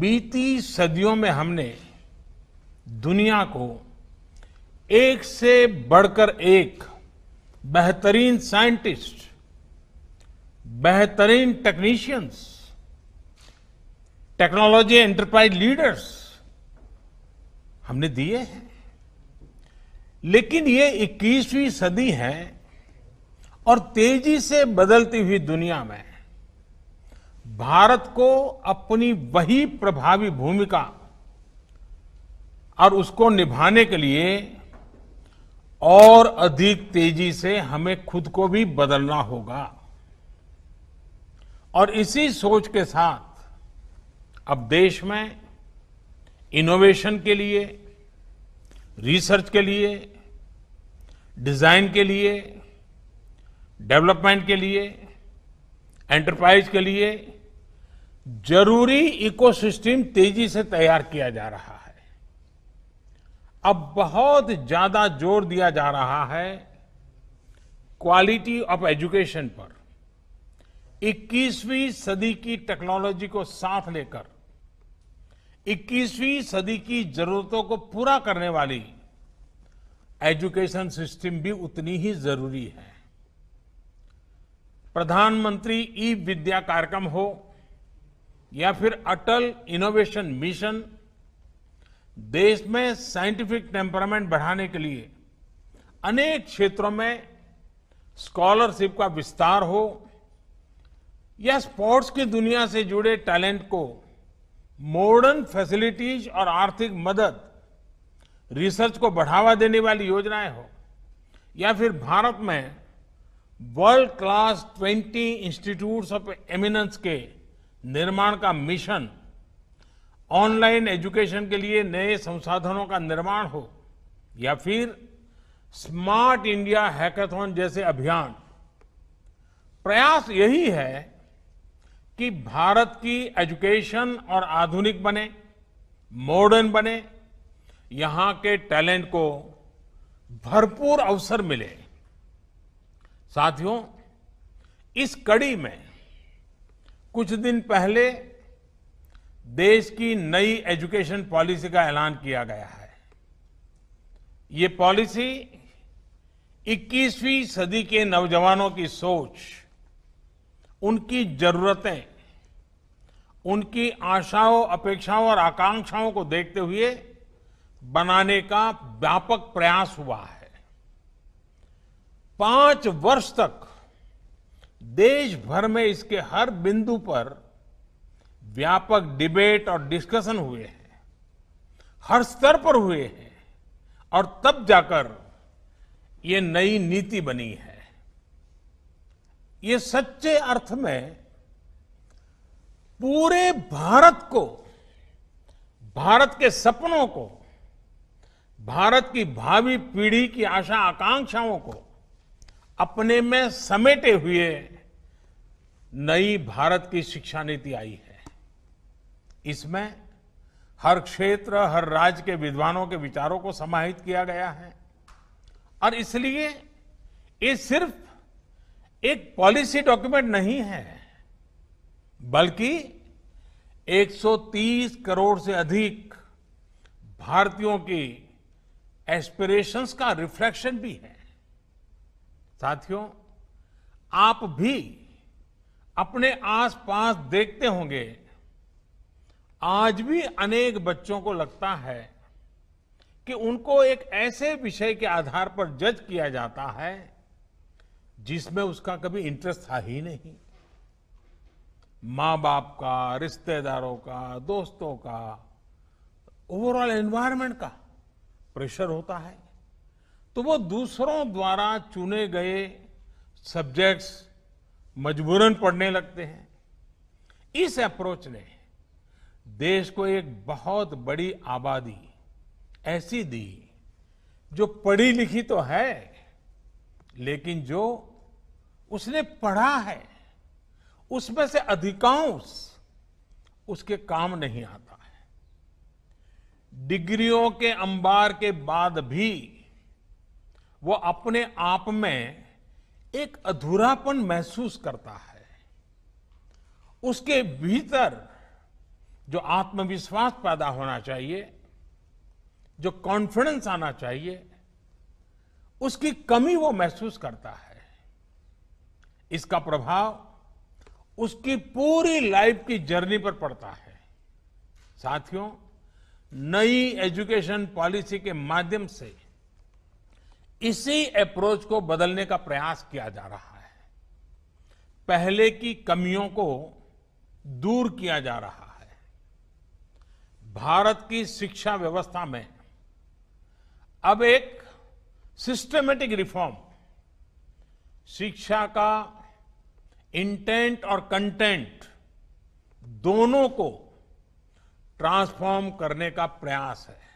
बीती सदियों में हमने दुनिया को एक से बढ़कर एक बेहतरीन साइंटिस्ट बेहतरीन टेक्नीशियंस टेक्नोलॉजी एंटरप्राइज लीडर्स हमने दिए हैं लेकिन ये 21वीं सदी है और तेजी से बदलती हुई दुनिया में भारत को अपनी वही प्रभावी भूमिका और उसको निभाने के लिए और अधिक तेजी से हमें खुद को भी बदलना होगा और इसी सोच के साथ अब देश में इनोवेशन के लिए रिसर्च के लिए डिजाइन के लिए डेवलपमेंट के लिए एंटरप्राइज के लिए जरूरी इकोसिस्टम तेजी से तैयार किया जा रहा है अब बहुत ज्यादा जोर दिया जा रहा है क्वालिटी ऑफ एजुकेशन पर 21वीं सदी की टेक्नोलॉजी को साथ लेकर 21वीं सदी की जरूरतों को पूरा करने वाली एजुकेशन सिस्टम भी उतनी ही जरूरी है प्रधानमंत्री ई विद्या कार्यक्रम हो या फिर अटल इनोवेशन मिशन देश में साइंटिफिक टेम्परामेंट बढ़ाने के लिए अनेक क्षेत्रों में स्कॉलरशिप का विस्तार हो या स्पोर्ट्स की दुनिया से जुड़े टैलेंट को मॉडर्न फैसिलिटीज और आर्थिक मदद रिसर्च को बढ़ावा देने वाली योजनाएं हो या फिर भारत में world class 20 institutes of eminence के निर्माण का मिशन ऑनलाइन एजुकेशन के लिए नए संसाधनों का निर्माण हो या फिर स्मार्ट इंडिया हैकेथन जैसे अभियान प्रयास यही है कि भारत की एजुकेशन और आधुनिक बने मॉडर्न बने यहां के टैलेंट को भरपूर अवसर मिले साथियों इस कड़ी में कुछ दिन पहले देश की नई एजुकेशन पॉलिसी का ऐलान किया गया है ये पॉलिसी 21वीं सदी के नौजवानों की सोच उनकी जरूरतें उनकी आशाओं अपेक्षाओं और आकांक्षाओं को देखते हुए बनाने का व्यापक प्रयास हुआ है पांच वर्ष तक देश भर में इसके हर बिंदु पर व्यापक डिबेट और डिस्कशन हुए हैं हर स्तर पर हुए हैं और तब जाकर ये नई नीति बनी है ये सच्चे अर्थ में पूरे भारत को भारत के सपनों को भारत की भावी पीढ़ी की आशा आकांक्षाओं को अपने में समेटे हुए नई भारत की शिक्षा नीति आई है इसमें हर क्षेत्र हर राज्य के विद्वानों के विचारों को समाहित किया गया है और इसलिए ये सिर्फ एक पॉलिसी डॉक्यूमेंट नहीं है बल्कि 130 करोड़ से अधिक भारतीयों की एस्पिरेशंस का रिफ्लेक्शन भी है साथियों आप भी अपने आसपास देखते होंगे आज भी अनेक बच्चों को लगता है कि उनको एक ऐसे विषय के आधार पर जज किया जाता है जिसमें उसका कभी इंटरेस्ट था ही नहीं माँ बाप का रिश्तेदारों का दोस्तों का ओवरऑल एनवायरमेंट का प्रेशर होता है तो वो दूसरों द्वारा चुने गए सब्जेक्ट्स मजबूरन पढ़ने लगते हैं इस अप्रोच ने देश को एक बहुत बड़ी आबादी ऐसी दी जो पढ़ी लिखी तो है लेकिन जो उसने पढ़ा है उसमें से अधिकांश उसके काम नहीं आता है डिग्रियों के अंबार के बाद भी वो अपने आप में एक अधूरापन महसूस करता है उसके भीतर जो आत्मविश्वास पैदा होना चाहिए जो कॉन्फिडेंस आना चाहिए उसकी कमी वो महसूस करता है इसका प्रभाव उसकी पूरी लाइफ की जर्नी पर पड़ता है साथियों नई एजुकेशन पॉलिसी के माध्यम से इसी अप्रोच को बदलने का प्रयास किया जा रहा है पहले की कमियों को दूर किया जा रहा है भारत की शिक्षा व्यवस्था में अब एक सिस्टमेटिक रिफॉर्म शिक्षा का इंटेंट और कंटेंट दोनों को ट्रांसफॉर्म करने का प्रयास है